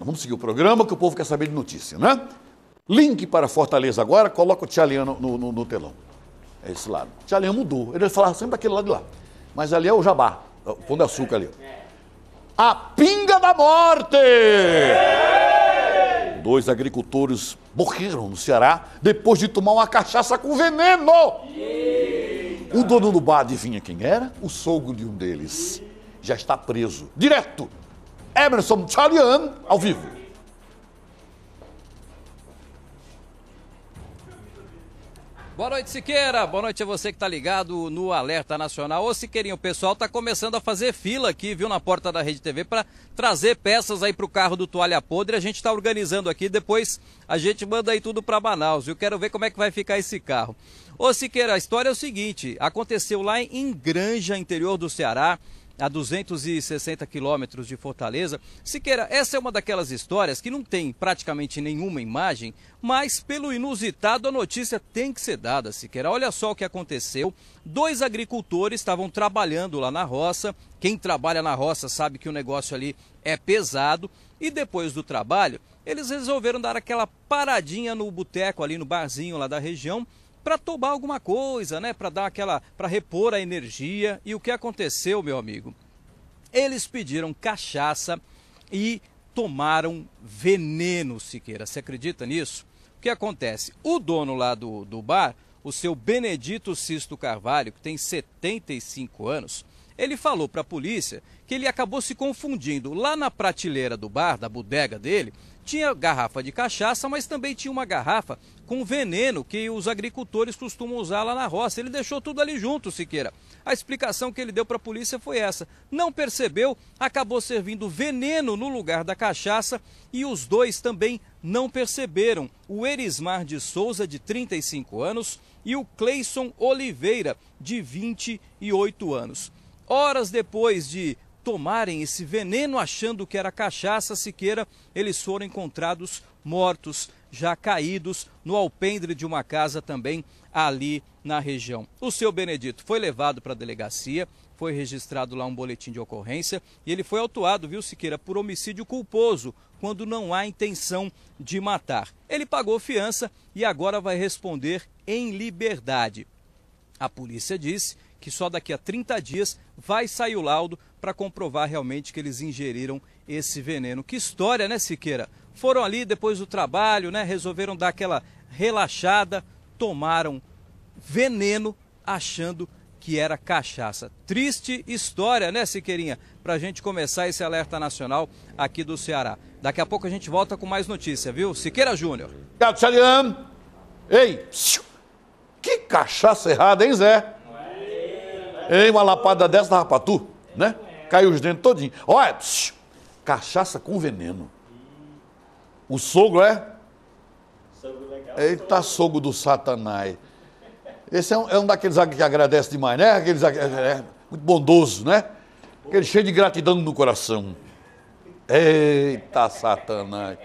Vamos seguir o programa que o povo quer saber de notícia, né? Link para Fortaleza agora, coloca o Tchaliano no, no, no telão. É esse lado. Tchaliano mudou. Ele falava sempre daquele lado de lá. Mas ali é o Jabá, é o Pão de Açúcar ali. A pinga da morte! Dois agricultores morreram no Ceará depois de tomar uma cachaça com veneno. O dono do bar adivinha quem era? O sogro de um deles. Já está preso. Direto Emerson Chalian, ao vivo. Boa noite, Siqueira. Boa noite a você que está ligado no Alerta Nacional. Ô, Siqueirinho, o pessoal está começando a fazer fila aqui, viu, na porta da Rede TV para trazer peças aí para o carro do Toalha Podre. A gente está organizando aqui, depois a gente manda aí tudo para Manaus. Eu quero ver como é que vai ficar esse carro. Ô, Siqueira, a história é o seguinte, aconteceu lá em Granja, interior do Ceará, a 260 quilômetros de Fortaleza. Siqueira, essa é uma daquelas histórias que não tem praticamente nenhuma imagem, mas pelo inusitado a notícia tem que ser dada, Siqueira. Olha só o que aconteceu. Dois agricultores estavam trabalhando lá na roça. Quem trabalha na roça sabe que o negócio ali é pesado. E depois do trabalho, eles resolveram dar aquela paradinha no boteco ali no barzinho lá da região para tomar alguma coisa, né, para dar aquela, para repor a energia. E o que aconteceu, meu amigo? Eles pediram cachaça e tomaram veneno, Siqueira. Você acredita nisso? O que acontece? O dono lá do, do bar, o seu Benedito Sisto Carvalho, que tem 75 anos, ele falou para a polícia que ele acabou se confundindo. Lá na prateleira do bar, da bodega dele, tinha garrafa de cachaça, mas também tinha uma garrafa com veneno que os agricultores costumam usar lá na roça. Ele deixou tudo ali junto, Siqueira. A explicação que ele deu para a polícia foi essa. Não percebeu, acabou servindo veneno no lugar da cachaça e os dois também não perceberam. O Erismar de Souza, de 35 anos, e o Cleison Oliveira, de 28 anos. Horas depois de tomarem esse veneno achando que era cachaça, Siqueira, eles foram encontrados mortos, já caídos no alpendre de uma casa também ali na região. O seu Benedito foi levado para a delegacia, foi registrado lá um boletim de ocorrência e ele foi autuado, viu, Siqueira, por homicídio culposo, quando não há intenção de matar. Ele pagou fiança e agora vai responder em liberdade. A polícia disse que só daqui a 30 dias vai sair o laudo para comprovar realmente que eles ingeriram esse veneno. Que história, né, Siqueira? Foram ali depois do trabalho, né? Resolveram dar aquela relaxada, tomaram veneno achando que era cachaça. Triste história, né, Siqueirinha? Para a gente começar esse alerta nacional aqui do Ceará. Daqui a pouco a gente volta com mais notícia, viu? Siqueira Júnior. Obrigado, Ei, que cachaça errada, hein, Zé? Ei, uma lapada dessa dava rapatu, tu, né? Caiu os dentes todinho. Olha, psiu, cachaça com veneno. O sogro é? Eita, sogro do satanás. Esse é um, é um daqueles que agradece demais, né? Aqueles, é, é, muito bondoso, né? Aquele cheio de gratidão no coração. Eita, satanás.